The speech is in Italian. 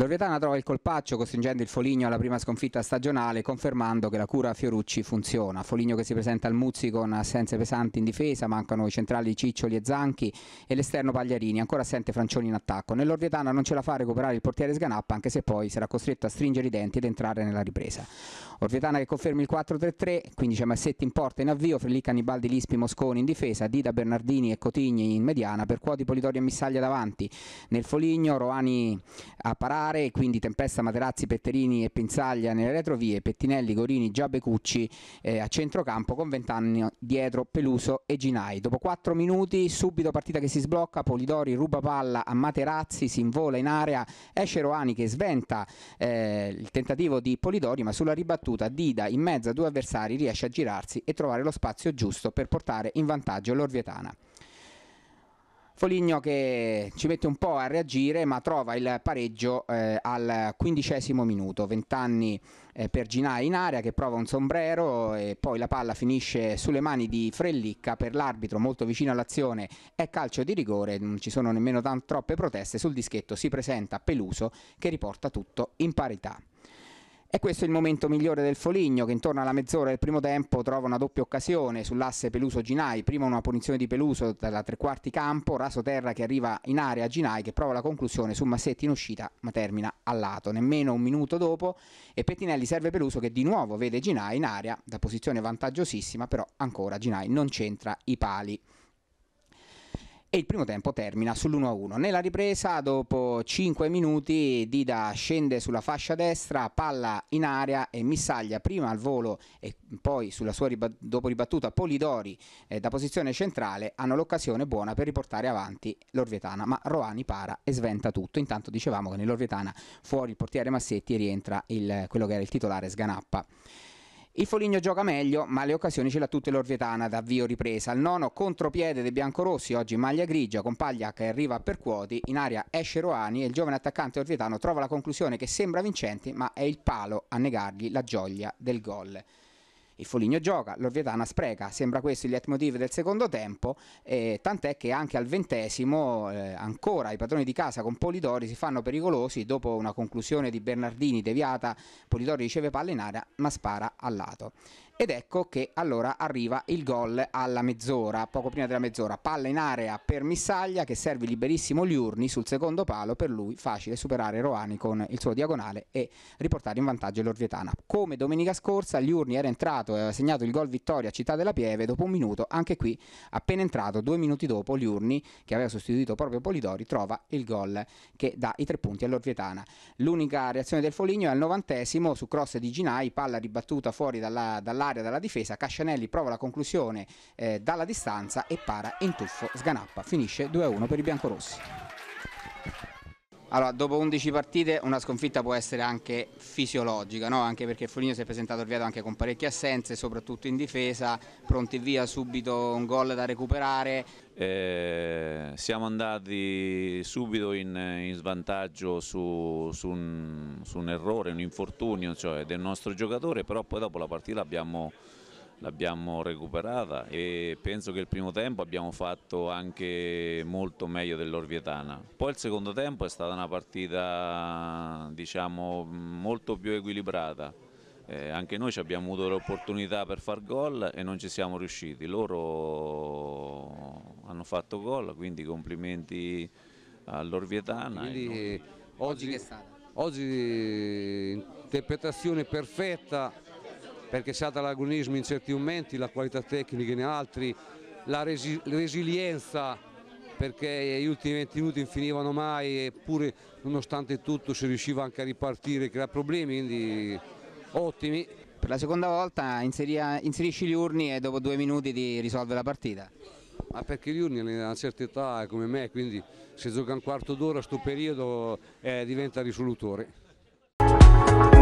L'Orvietana trova il colpaccio costringendo il Foligno alla prima sconfitta stagionale confermando che la cura a Fiorucci funziona. Foligno che si presenta al Muzzi con assenze pesanti in difesa, mancano i centrali Ciccioli e Zanchi e l'esterno Pagliarini, ancora assente Francioni in attacco. Nell'Orvietana non ce la fa a recuperare il portiere Sganappa anche se poi sarà costretto a stringere i denti ed entrare nella ripresa. Orvietana che conferma il 4-3-3, 15 Massetti in porta in avvio, Frelic, Annibaldi, Lispi, Mosconi in difesa, Dida, Bernardini e Cotigni in mediana, per Quodi, Polidori e Missaglia davanti, nel Foligno, Roani a parare, quindi Tempesta, Materazzi, Petterini e Pinzaglia nelle retrovie, Pettinelli, Gorini, Giabecucci eh, a centrocampo con Vent'anni dietro Peluso e Ginai. Dopo 4 minuti subito partita che si sblocca, Polidori ruba palla a Materazzi, si invola in area, esce Roani che sventa eh, il tentativo di Polidori ma sulla ribattuta battuta Dida in mezzo a due avversari riesce a girarsi e trovare lo spazio giusto per portare in vantaggio l'Orvietana. Foligno che ci mette un po' a reagire ma trova il pareggio eh, al quindicesimo minuto, vent'anni eh, per Ginai in area che prova un sombrero e poi la palla finisce sulle mani di Frellicca per l'arbitro molto vicino all'azione è calcio di rigore, non ci sono nemmeno troppe proteste, sul dischetto si presenta Peluso che riporta tutto in parità. E questo è il momento migliore del Foligno, che intorno alla mezz'ora del primo tempo trova una doppia occasione sull'asse Peluso-Ginai. Prima una punizione di Peluso dalla tre quarti campo, raso terra che arriva in area a Ginai che prova la conclusione su Massetti in uscita, ma termina a lato. Nemmeno un minuto dopo e Pettinelli serve Peluso che di nuovo vede Ginai in area da posizione vantaggiosissima, però ancora Ginai non centra i pali e il primo tempo termina sull'1-1. Nella ripresa, dopo 5 minuti, Dida scende sulla fascia destra, palla in area e missaglia prima al volo e poi sulla sua ribat dopo ribattuta Polidori eh, da posizione centrale hanno l'occasione buona per riportare avanti l'Orvietana, ma Roani para e sventa tutto. Intanto dicevamo che nell'Orvietana fuori il portiere Massetti rientra il, quello che era il titolare Sganappa. Il Foligno gioca meglio, ma le occasioni ce l'ha tutte l'Orvietana, d'avvio ripresa. Al nono contropiede dei biancorossi, oggi maglia grigia, con Paglia che arriva per quoti, in aria esce Roani e il giovane attaccante orvietano trova la conclusione che sembra vincente, ma è il palo a negargli la gioia del gol. Il Foligno gioca, l'Orvietana spreca, sembra questo il leitmotiv del secondo tempo, eh, tant'è che anche al ventesimo eh, ancora i padroni di casa con Polidori si fanno pericolosi dopo una conclusione di Bernardini deviata, Polidori riceve palla in aria ma spara a lato. Ed ecco che allora arriva il gol alla mezz'ora, poco prima della mezz'ora, palla in area per Missaglia che serve liberissimo Liurni sul secondo palo, per lui facile superare Roani con il suo diagonale e riportare in vantaggio l'Orvietana. Come domenica scorsa Liurni era entrato e aveva segnato il gol vittoria a Città della Pieve dopo un minuto, anche qui appena entrato due minuti dopo Liurni che aveva sostituito proprio Polidori trova il gol che dà i tre punti all'Orvietana. L'unica reazione del Foligno è al novantesimo su cross di Ginai, palla ribattuta fuori dalla, dalla aria dalla difesa, Cascianelli prova la conclusione eh, dalla distanza e para in tuffo Sganappa. Finisce 2-1 per i biancorossi. Allora, dopo 11 partite una sconfitta può essere anche fisiologica, no? anche perché Foligno si è presentato al viato anche con parecchie assenze, soprattutto in difesa, pronti via subito un gol da recuperare. Eh, siamo andati subito in, in svantaggio su, su, un, su, un, errore, un infortunio cioè, del nostro giocatore, però poi dopo la partita abbiamo l'abbiamo recuperata e penso che il primo tempo abbiamo fatto anche molto meglio dell'Orvietana. Poi il secondo tempo è stata una partita diciamo, molto più equilibrata. Eh, anche noi abbiamo avuto l'opportunità per far gol e non ci siamo riusciti. Loro hanno fatto gol, quindi complimenti all'Orvietana. Quindi, non... oggi, oggi, oggi interpretazione perfetta perché si ha dall'agonismo in certi momenti, la qualità tecnica in altri, la resi resilienza perché gli ultimi 20 minuti non finivano mai eppure nonostante tutto si riusciva anche a ripartire e creare problemi, quindi ottimi. Per la seconda volta inserisci gli urni e dopo due minuti ti risolve la partita? Ma perché gli urni ha una certa età eh, come me, quindi se gioca un quarto d'ora a sto periodo eh, diventa risolutore.